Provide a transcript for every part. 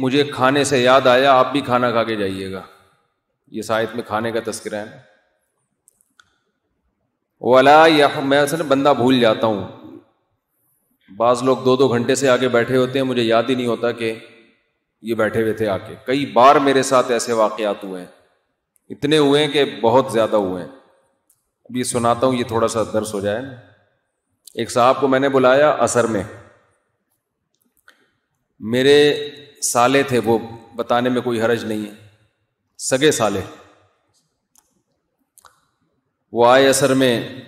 मुझे खाने से याद आया आप भी खाना खा के जाइएगा ये साहित में खाने का तस्करा है वाला या मैं असल बंदा भूल जाता हूं बाज़ लोग दो दो घंटे से आके बैठे होते हैं मुझे याद ही नहीं होता कि ये बैठे हुए थे आके कई बार मेरे साथ ऐसे वाक़ात हुए हैं इतने हुए हैं कि बहुत ज़्यादा हुए हैं अभी सुनाता हूँ ये थोड़ा सा दर्श हो जाए एक साहब को मैंने बुलाया असर में मेरे साले थे वो बताने में कोई हरज नहीं है सगे साले वो आए असर में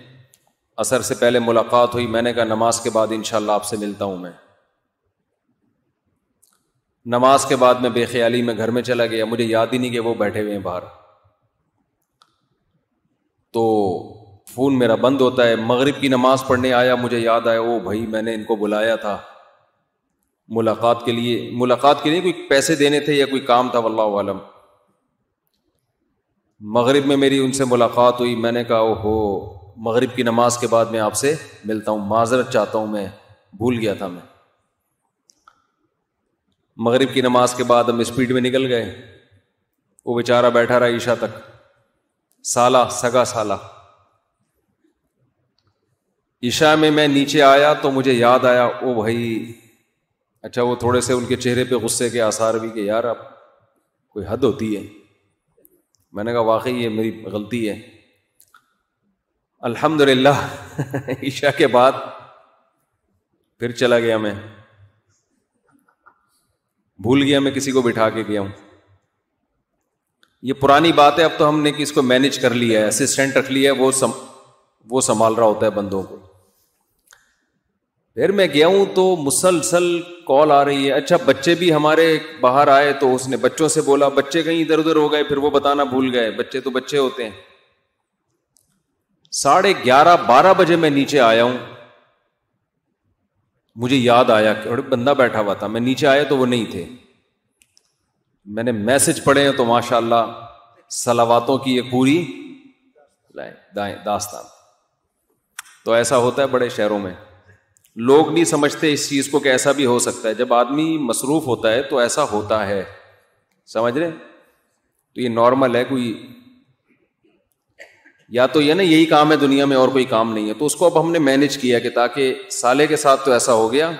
असर से पहले मुलाकात हुई मैंने कहा नमाज के बाद इंशाल्लाह आपसे मिलता हूं मैं नमाज के बाद मैं बेख्याली में घर में चला गया मुझे याद ही नहीं कि वो बैठे हुए हैं बाहर तो फ़ोन मेरा बंद होता है मगरिब की नमाज़ पढ़ने आया मुझे याद आया ओ भाई मैंने इनको बुलाया था मुलाकात के लिए मुलाकात के लिए कोई पैसे देने थे या कोई काम था वल्लाह आलम मगरिब में मेरी उनसे मुलाकात हुई मैंने कहा हो मगरिब की नमाज के बाद मैं आपसे मिलता हूँ माजरत चाहता हूँ मैं भूल गया था मैं मगरिब की नमाज के बाद हम स्पीड में निकल गए वो बेचारा बैठा रहा ईशा तक साला सगा साला ईशा में मैं नीचे आया तो मुझे याद आया ओ भाई अच्छा वो थोड़े से उनके चेहरे पे गुस्से के आसार भी कि यार अब कोई हद होती है मैंने कहा वाकई ये मेरी गलती है अल्हम्दुलिल्लाह ईशा के बाद फिर चला गया मैं भूल गया मैं किसी को बिठा के गया हूं ये पुरानी बात है अब तो हमने किसको मैनेज कर लिया है असिस्टेंट रख लिया है वो सम, वो संभाल रहा होता है बंदों को फिर मैं गया हूं तो मुसलसल कॉल आ रही है अच्छा बच्चे भी हमारे बाहर आए तो उसने बच्चों से बोला बच्चे कहीं इधर उधर हो गए फिर वो बताना भूल गए बच्चे तो बच्चे होते हैं साढ़े ग्यारह बारह बजे मैं नीचे आया हूं मुझे याद आया कि और बंदा बैठा हुआ था मैं नीचे आया तो वो नहीं थे मैंने मैसेज पढ़े हैं तो माशाला सलावातों की ये पूरी दास्तान तो ऐसा होता है बड़े शहरों में लोग नहीं समझते इस चीज को कि ऐसा भी हो सकता है जब आदमी मसरूफ होता है तो ऐसा होता है समझ रहे तो ये नॉर्मल है कोई या तो ये ना यही काम है दुनिया में और कोई काम नहीं है तो उसको अब हमने मैनेज किया कि ताकि साले के साथ तो ऐसा हो गया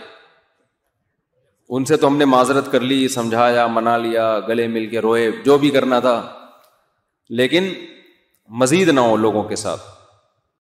उनसे तो हमने माजरत कर ली समझाया मना लिया गले मिल के रोए जो भी करना था लेकिन मजीद ना हो लोगों के साथ